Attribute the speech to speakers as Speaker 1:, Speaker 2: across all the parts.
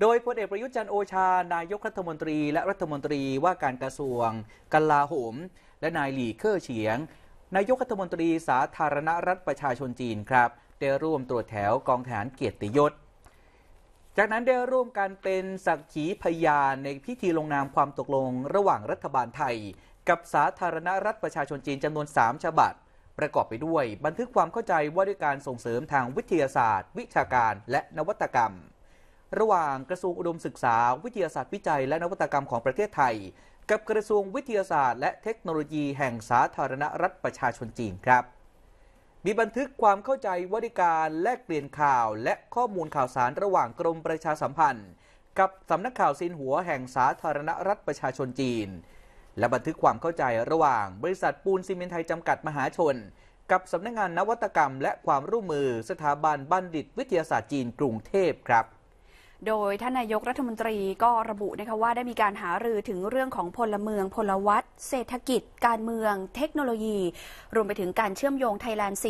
Speaker 1: โดยพลเอกประยุทธ์จันโอชา นายกรัฐมนตรี และรัฐมนตรีว่าการกระทรวง กลาโหม และนายหลี่เค่อเฉียง นายกรัฐมนตรีสาธารณรัฐประชาชนจีนครับได้ร่วมตรวจแถวกองทหารเกียรติยศ จากนั้นได้ร่วมกันเป็นสักขีพยานในพิธีลงนามความตกลงระหว่างรัฐบาลไทย กับสาธารณรัฐประชาชนจีนจำนวน3ฉบับประกอบไปด้วย บันทึกความเข้าใจว่าด้วยการส่งเสริมทางวิทยาศาสตร์ วิชาการ และนวัตกรรมระหว่างกระทรวงอุดมศึกษา วิทยาศาสตร์วิจัย และนวัตกรรมของประเทศไทย กับกระทรวงวิทยาศาสตร์ และเทคโนโลยีแห่งสาธารณรัฐประชาชนจีนครับ มีบันทึกความเข้าใจวิธีการแลกเปลี่ยนข่าว และข้อมูลข่าวสารระหว่างกรมประชาสัมพันธ์ กับสำนักข่าวซินหัวแห่งสาธารณรัฐประชาชนจีน และบันทึกความเข้าใจระหว่างบริษัทปูนซีเมนไทยจำกัดมหาชน กับสำนักงานนวัตกรรม และความร่วมมือ สถาบันบัณฑิตวิทยาศาสตร์จีนกรุงเทพครับ
Speaker 2: โดยท่านนายกรัฐมนตรีก็ระบุนะคะว่าได้มีการหารือถึงเรื่องของพลเมืองพลวัตเศรษฐกิจ การเมือง เทคโนโลยี รวมไปถึงการเชื่อมโยงไทยแลนด์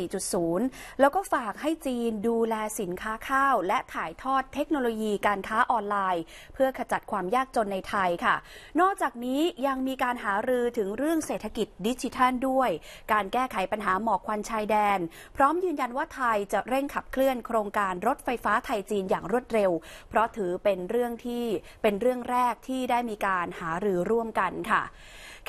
Speaker 2: 4.0 แล้วก็ฝากให้จีนดูแลสินค้าข้าวและถ่ายทอดเทคโนโลยี การค้าออนไลน์เพื่อขจัดความยากจนในไทยค่ะ นอกจากนี้ยังมีการหารือถึงเรื่องเศรษฐกิจดิจิทัลด้วย การแก้ไขปัญหาหมอกควันชายแดน พร้อมยืนยันว่าไทยจะเร่งขับเคลื่อนโครงการรถไฟฟ้าไทยจีนอย่างรวดเร็วราะถือเป็นเรื่องที่เป็นเรื่องแรกที่ได้มีการหารือร่วมกันค่ะ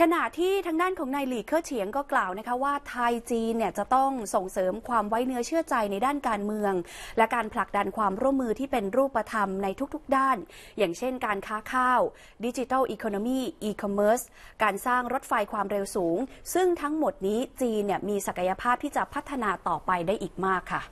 Speaker 2: ขณะที่ทางด้านของนายหลีเคอร์เฉียงก็กล่าวนะคะว่า ไทยจีนเนี่ยจะต้องส่งเสริมความไว้เนื้อเชื่อใจในด้านการเมือง และการผลักดันความร่วมมือที่เป็นรูปธรรมในทุกๆด้าน อย่างเช่นการค้าข้าว ดิจิทัลอีโคโนมี อีคอมเมิร์ซการสร้างรถไฟความเร็วสูง ซึ่งทั้งหมดนี้จีนเนี่ยมีศักยภาพที่จะพัฒนาต่อไปได้อีกมากค่ะ